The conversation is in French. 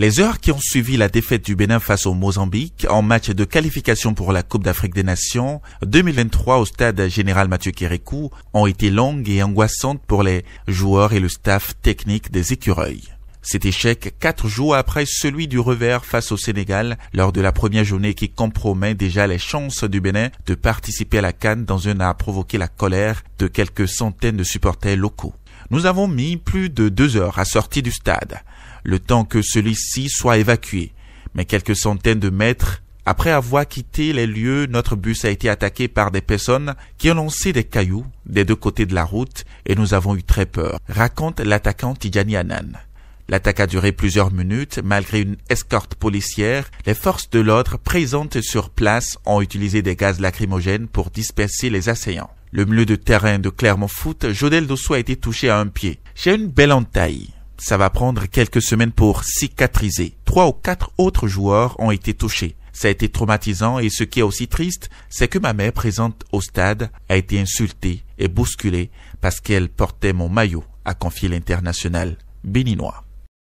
Les heures qui ont suivi la défaite du Bénin face au Mozambique en match de qualification pour la Coupe d'Afrique des Nations 2023 au stade Général Mathieu Kérékou ont été longues et angoissantes pour les joueurs et le staff technique des écureuils. Cet échec quatre jours après celui du revers face au Sénégal lors de la première journée qui compromet déjà les chances du Bénin de participer à la Cannes dans un a provoqué la colère de quelques centaines de supporters locaux. Nous avons mis plus de deux heures à sortir du stade le temps que celui-ci soit évacué. Mais quelques centaines de mètres après avoir quitté les lieux, notre bus a été attaqué par des personnes qui ont lancé des cailloux des deux côtés de la route et nous avons eu très peur, raconte l'attaquant Tidjani Anan. L'attaque a duré plusieurs minutes. Malgré une escorte policière, les forces de l'ordre présentes sur place ont utilisé des gaz lacrymogènes pour disperser les assaillants. Le milieu de terrain de Clermont Foot, Jodel Dosso, a été touché à un pied. J'ai une belle entaille ça va prendre quelques semaines pour cicatriser. Trois ou quatre autres joueurs ont été touchés. Ça a été traumatisant et ce qui est aussi triste, c'est que ma mère présente au stade a été insultée et bousculée parce qu'elle portait mon maillot, à confié l'international béninois.